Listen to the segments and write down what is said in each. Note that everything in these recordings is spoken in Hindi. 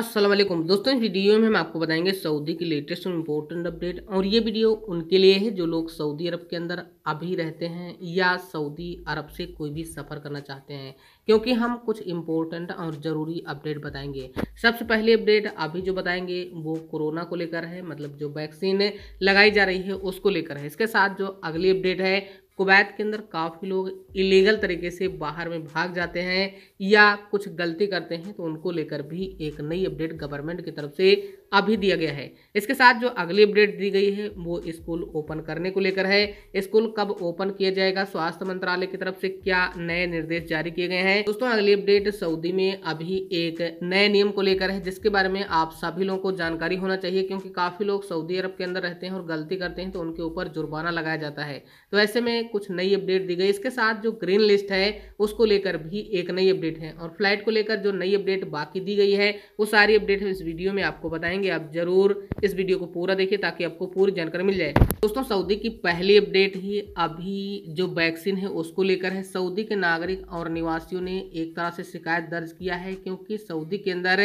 असलम दोस्तों इस वीडियो में हम आपको बताएंगे सऊदी की लेटेस्ट और इम्पोर्टेंट अपडेट और ये वीडियो उनके लिए है जो लोग सऊदी अरब के अंदर अभी रहते हैं या सऊदी अरब से कोई भी सफ़र करना चाहते हैं क्योंकि हम कुछ इम्पोर्टेंट और ज़रूरी अपडेट बताएंगे सबसे पहले अपडेट अभी जो बताएंगे वो कोरोना को लेकर है मतलब जो वैक्सीन लगाई जा रही है उसको लेकर है इसके साथ जो अगली अपडेट है कुवैत के अंदर काफ़ी लोग इलीगल तरीके से बाहर में भाग जाते हैं या कुछ गलती करते हैं तो उनको लेकर भी एक नई अपडेट गवर्नमेंट की तरफ से अभी दिया गया है इसके साथ जो अगली अपडेट दी गई है वो स्कूल ओपन करने को लेकर है स्कूल कब ओपन किया जाएगा स्वास्थ्य मंत्रालय की तरफ से क्या नए निर्देश जारी किए गए हैं दोस्तों अगली अपडेट सऊदी में अभी एक नए नियम को लेकर है जिसके बारे में आप सभी लोगों को जानकारी होना चाहिए क्योंकि काफी लोग सऊदी अरब के अंदर रहते हैं और गलती करते हैं तो उनके ऊपर जुर्माना लगाया जाता है तो ऐसे में कुछ नई अपडेट दी गई इसके साथ जो ग्रीन लिस्ट है उसको लेकर भी एक नई अपडेट है और फ्लाइट को लेकर जो नई अपडेट बाकी दी गई है वो सारी अपडेट हम इस वीडियो में आपको बताएंगे चाहेंगे आप ज़रूर इस वीडियो को पूरा देखिए ताकि आपको पूरी जानकारी मिल जाए दोस्तों सऊदी की पहली अपडेट ही अभी जो वैक्सीन है उसको लेकर है सऊदी के नागरिक और निवासियों ने एक तरह से शिकायत दर्ज किया है क्योंकि सऊदी के अंदर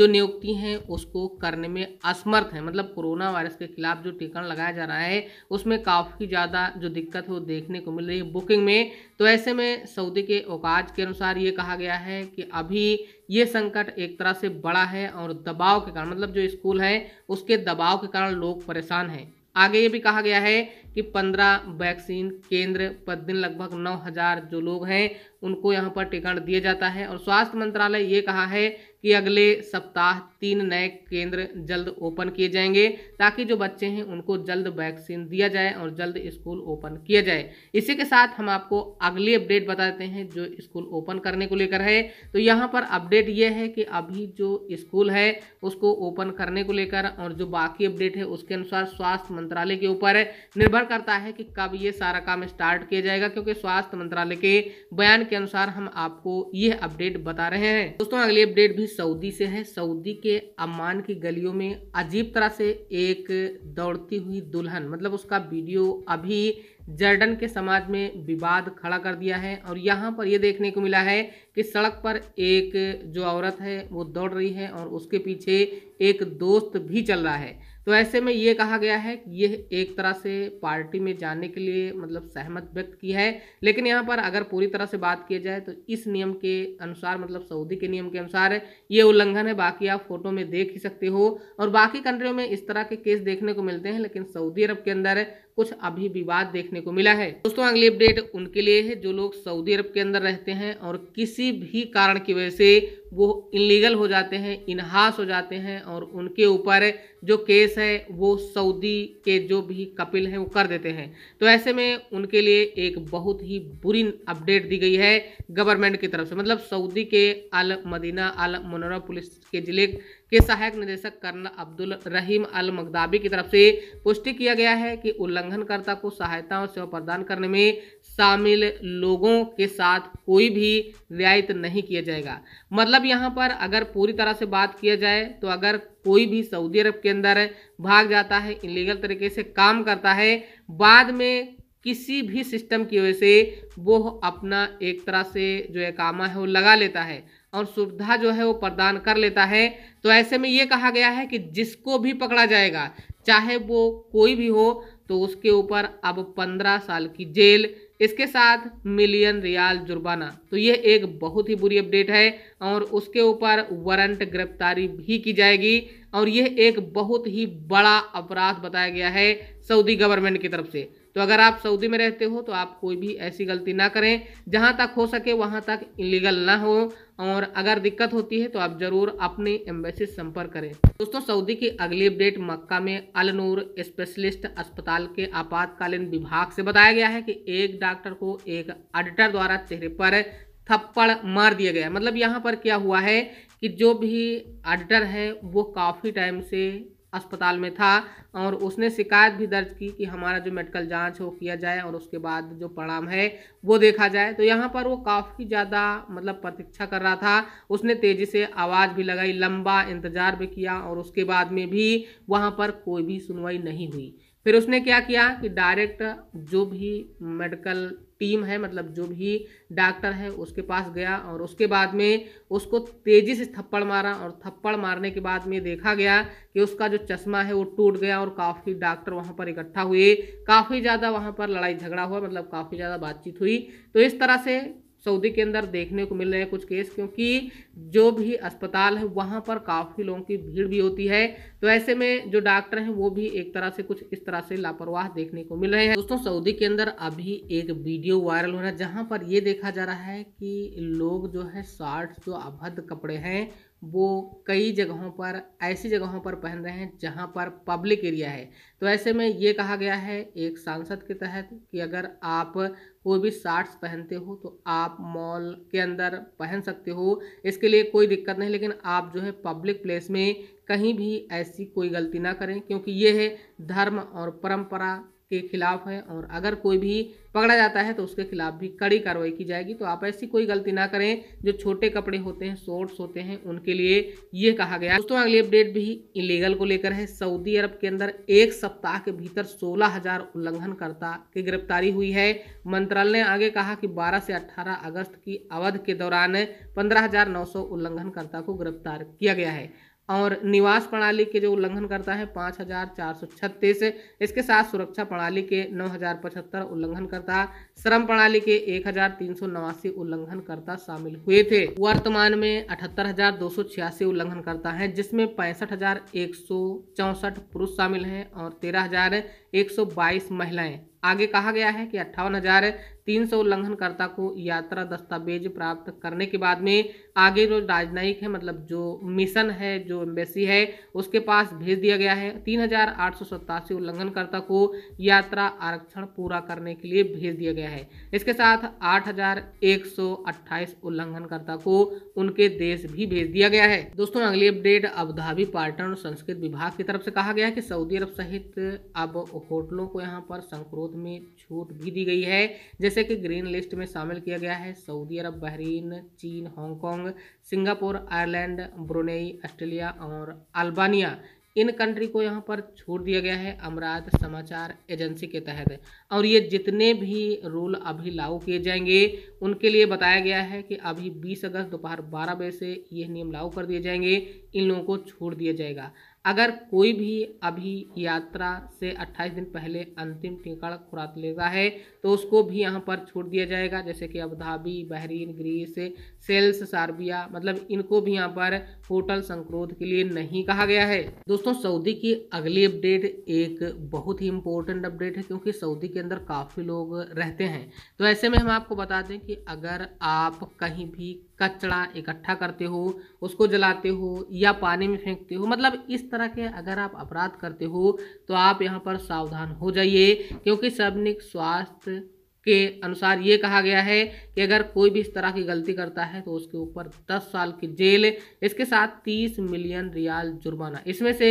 जो नियुक्ति है उसको करने में असमर्थ है मतलब कोरोना वायरस के खिलाफ जो टीका लगाया जा रहा है उसमें काफ़ी ज़्यादा जो दिक्कत है वो देखने को मिल रही है बुकिंग में तो ऐसे में सऊदी के औकाज के अनुसार ये कहा गया है कि अभी ये संकट एक तरह से बड़ा है और दबाव के कारण मतलब जो स्कूल है उसके दबाव के कारण लोग परेशान हैं आगे ये भी कहा गया है कि पंद्रह वैक्सीन केंद्र प्रतिदिन लगभग नौ हज़ार जो लोग हैं उनको यहाँ पर टीकाकरण दिया जाता है और स्वास्थ्य मंत्रालय ये कहा है कि अगले सप्ताह तीन नए केंद्र जल्द ओपन किए जाएंगे ताकि जो बच्चे हैं उनको जल्द वैक्सीन दिया जाए और जल्द स्कूल ओपन किया जाए इसी के साथ हम आपको अगली अपडेट बताते हैं जो स्कूल ओपन करने को लेकर है तो यहाँ पर अपडेट ये है कि अभी जो स्कूल है उसको ओपन करने को लेकर और जो बाकी अपडेट है उसके अनुसार स्वास्थ्य मंत्रालय के ऊपर निर्भर करता है कि कब ये सारा काम स्टार्ट किया जाएगा क्योंकि स्वास्थ्य मंत्रालय के बयान के अनुसार हम आपको यह अपडेट बता रहे हैं दोस्तों अगली अपडेट भी सऊदी से है सऊदी के अमान की गलियों में अजीब तरह से एक दौड़ती हुई दुल्हन मतलब उसका वीडियो अभी जर्डन के समाज में विवाद खड़ा कर दिया है और यहाँ पर ये देखने को मिला है कि सड़क पर एक जो औरत है वो दौड़ रही है और उसके पीछे एक दोस्त भी चल रहा है तो ऐसे में ये कहा गया है कि यह एक तरह से पार्टी में जाने के लिए मतलब सहमत व्यक्त की है लेकिन यहाँ पर अगर पूरी तरह से बात किया जाए तो इस नियम के अनुसार मतलब सऊदी के नियम के अनुसार ये उल्लंघन है बाकी आप फोटो में देख ही सकते हो और बाकी कंट्रियों में इस तरह के केस देखने को मिलते हैं लेकिन सऊदी अरब के अंदर कुछ अभी विवाद देखने को मिला है दोस्तों अगली अपडेट उनके लिए है जो लोग सऊदी अरब के अंदर रहते हैं और किसी भी कारण की वजह से वो इनलीगल हो जाते हैं इनहास हो जाते हैं और उनके ऊपर जो केस है वो सऊदी के जो भी कपिल हैं वो कर देते हैं तो ऐसे में उनके लिए एक बहुत ही बुरी अपडेट दी गई है गवर्नमेंट की तरफ से मतलब सऊदी के Al Madinah Al Manora police के जिले के सहायक निदेशक कर्नल अब्दुल रहीम अल मकदाबी की तरफ से पुष्टि किया गया है कि उल्लंघन उल्लंघनकर्ता को सहायता और सेवा प्रदान करने में शामिल लोगों के साथ कोई भी रियायत नहीं किया जाएगा मतलब यहाँ पर अगर पूरी तरह से बात किया जाए तो अगर कोई भी सऊदी अरब के अंदर भाग जाता है इलीगल तरीके से काम करता है बाद में किसी भी सिस्टम की वजह से वो अपना एक तरह से जो कामा है वो लगा लेता है और सुविधा जो है वो प्रदान कर लेता है तो ऐसे में ये कहा गया है कि जिसको भी पकड़ा जाएगा चाहे वो कोई भी हो तो उसके ऊपर अब पंद्रह साल की जेल इसके साथ मिलियन रियाल जुर्माना तो यह एक बहुत ही बुरी अपडेट है और उसके ऊपर वारंट गिरफ्तारी भी की जाएगी और यह एक बहुत ही बड़ा अपराध बताया गया है सऊदी गवर्नमेंट की तरफ से तो अगर आप सऊदी में रहते हो तो आप कोई भी ऐसी गलती ना करें जहाँ तक हो सके वहाँ तक इलीगल ना हो और अगर दिक्कत होती है तो आप ज़रूर अपने एम्बेसी से संपर्क करें दोस्तों सऊदी की अगली अपडेट मक्का में अल नूर स्पेशलिस्ट अस्पताल के आपातकालीन विभाग से बताया गया है कि एक डॉक्टर को एक ऑडिटर द्वारा चेहरे पर थप्पड़ मार दिया गया मतलब यहाँ पर क्या हुआ है कि जो भी ऑडिटर है वो काफ़ी टाइम से अस्पताल में था और उसने शिकायत भी दर्ज की कि हमारा जो मेडिकल जांच है वो किया जाए और उसके बाद जो परिणाम है वो देखा जाए तो यहाँ पर वो काफ़ी ज़्यादा मतलब प्रतीक्षा कर रहा था उसने तेज़ी से आवाज़ भी लगाई लंबा इंतज़ार भी किया और उसके बाद में भी वहाँ पर कोई भी सुनवाई नहीं हुई फिर उसने क्या किया कि डायरेक्ट जो भी मेडिकल टीम है मतलब जो भी डॉक्टर है उसके पास गया और उसके बाद में उसको तेज़ी से थप्पड़ मारा और थप्पड़ मारने के बाद में देखा गया कि उसका जो चश्मा है वो टूट गया और काफ़ी डॉक्टर वहाँ पर इकट्ठा हुए काफ़ी ज़्यादा वहाँ पर लड़ाई झगड़ा हुआ मतलब काफ़ी ज़्यादा बातचीत हुई तो इस तरह से सऊदी के अंदर देखने को मिल रहे हैं कुछ केस क्योंकि जो भी अस्पताल है वहाँ पर काफ़ी लोगों की भीड़ भी होती है तो ऐसे में जो डॉक्टर हैं वो भी एक तरह से कुछ इस तरह से लापरवाह देखने को मिल रहे हैं दोस्तों सऊदी के अंदर अभी एक वीडियो वायरल हो रहा है जहाँ पर ये देखा जा रहा है कि लोग जो है शार्ट जो अभद्र कपड़े हैं वो कई जगहों पर ऐसी जगहों पर पहन रहे हैं जहां पर पब्लिक एरिया है तो ऐसे में ये कहा गया है एक सांसद के तहत कि अगर आप कोई भी शार्ट्स पहनते हो तो आप मॉल के अंदर पहन सकते हो इसके लिए कोई दिक्कत नहीं लेकिन आप जो है पब्लिक प्लेस में कहीं भी ऐसी कोई गलती ना करें क्योंकि ये है धर्म और परंपरा के खिलाफ है और अगर कोई भी पकड़ा जाता है तो उसके खिलाफ भी कड़ी कार्रवाई की जाएगी तो आप ऐसी कोई गलती ना करें जो छोटे कपड़े होते हैं शॉर्ट्स होते हैं उनके लिए ये कहा गया दोस्तों अगली अपडेट भी इलीगल को लेकर है सऊदी अरब के अंदर एक सप्ताह के भीतर सोलह हजार उल्लंघनकर्ता की गिरफ्तारी हुई है मंत्रालय ने आगे कहा कि बारह से अट्ठारह अगस्त की अवध के दौरान पंद्रह हजार नौ सौ उल्लंघनकर्ता को गिरफ्तार किया गया है और निवास प्रणाली के जो उल्लंघन करता है पाँच हजार चार सौ छत्तीस इसके साथ सुरक्षा प्रणाली के नौ हजार पचहत्तर उल्लंघन करता श्रम प्रणाली के एक हजार तीन सौ नवासी उल्लंघनकर्ता शामिल हुए थे वर्तमान में अठहत्तर हजार दो सौ छियासी उल्लंघनकर्ता है जिसमें पैंसठ हजार एक सौ चौसठ पुरुष शामिल हैं और तेरह हजार एक सौ बाईस महिलाएं आगे कहा गया है कि अट्ठावन हजार तीन सौ उल्लंघनकर्ता को यात्रा दस्तावेज प्राप्त करने के बाद में आगे जो राजनयिक है मतलब जो मिशन है जो एम्बेसी है उसके पास भेज दिया गया है तीन हजार आठ सौ सत्तासी उल्लंघनकर्ता को यात्रा आरक्षण पूरा करने के लिए भेज दिया गया है इसके साथ आठ हजार एक सौ अट्ठाईस उल्लंघनकर्ता को उनके देश भी भेज दिया गया है दोस्तों अगली अपडेट अबुधाबी पर्यटन और संस्कृत विभाग की तरफ से कहा गया है कि सऊदी अरब सहित अब होटलों को यहाँ पर संक्रोध में छूट भी दी गई है जैसे कि ग्रीन लिस्ट में शामिल किया गया है सऊदी अरब बहरीन चीन Hong Kong Singapore Ireland Brunei Australia और अल्बानिया इन कंट्री को यहाँ पर छोड़ दिया गया है अमराज समाचार एजेंसी के तहत और ये जितने भी रूल अभी लागू किए जाएंगे उनके लिए बताया गया है कि अभी 20 अगस्त दोपहर 12 बजे से ये नियम लागू कर दिए जाएंगे इन लोगों को छोड़ दिया जाएगा अगर कोई भी अभी यात्रा से 28 दिन पहले अंतिम टीकाकरण खुराक लेता है तो उसको भी यहाँ पर छूट दिया जाएगा जैसे कि अब धाबी बहरीन ग्रीस सेल्स सार्बिया मतलब इनको भी यहाँ पर होटल संक्रोध के लिए नहीं कहा गया है दोस्तों सऊदी की अगली अपडेट एक बहुत ही इंपॉर्टेंट अपडेट है क्योंकि सऊदी के अंदर काफ़ी लोग रहते हैं तो ऐसे में हम आपको बता दें कि अगर आप कहीं भी कचड़ा इकट्ठा करते हो उसको जलाते हो या पानी में फेंकते हो मतलब इस तरह के अगर आप अपराध करते हो तो आप यहाँ पर सावधान हो जाइए क्योंकि सबनिक स्वास्थ्य के अनुसार ये कहा गया है कि अगर कोई भी इस तरह की गलती करता है तो उसके ऊपर 10 साल की जेल इसके साथ 30 मिलियन रियाल जुर्माना इसमें से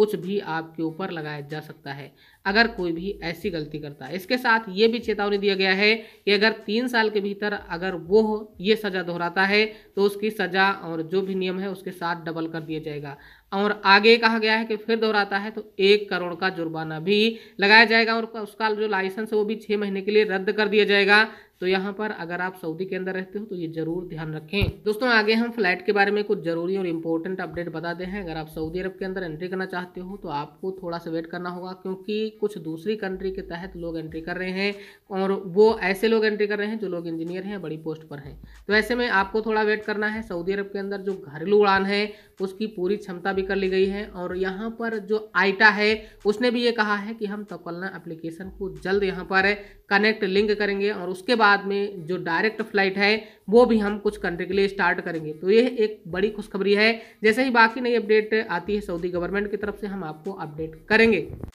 कुछ भी आपके ऊपर लगाया जा सकता है अगर कोई भी ऐसी गलती करता है इसके साथ ये भी चेतावनी दिया गया है कि अगर तीन साल के भीतर अगर वो ये सज़ा दोहराता है तो उसकी सज़ा और जो भी नियम है उसके साथ डबल कर दिया जाएगा और आगे कहा गया है कि फिर दोहराता है तो एक करोड़ का जुर्माना भी लगाया जाएगा और उसका जो लाइसेंस है वो भी छः महीने के लिए रद्द कर दिया जाएगा तो यहाँ पर अगर आप सऊदी के अंदर रहते हो तो ये जरूर ध्यान रखें दोस्तों आगे हम फ्लाइट के बारे में कुछ जरूरी और इम्पोर्टेंट अपडेट बता दें अगर आप सऊदी अरब के अंदर एंट्री करना चाहते हो तो आपको थोड़ा सा वेट करना होगा क्योंकि कुछ दूसरी कंट्री के तहत लोग एंट्री कर रहे हैं और वो ऐसे लोग एंट्री कर रहे हैं जो लोग इंजीनियर हैं बड़ी पोस्ट पर हैं तो ऐसे में आपको थोड़ा वेट करना है सऊदी अरब के अंदर जो घरेलू उड़ान है उसकी पूरी क्षमता भी कर ली गई है और यहाँ पर जो आइटा है उसने भी ये कहा है कि हम तकलना एप्लीकेशन को जल्द यहाँ पर कनेक्ट लिंक करेंगे और उसके बाद बाद में जो डायरेक्ट फ्लाइट है वो भी हम कुछ कंट्री के लिए स्टार्ट करेंगे तो ये एक बड़ी खुशखबरी है जैसे ही बाकी नई अपडेट आती है सऊदी गवर्नमेंट की तरफ से हम आपको अपडेट करेंगे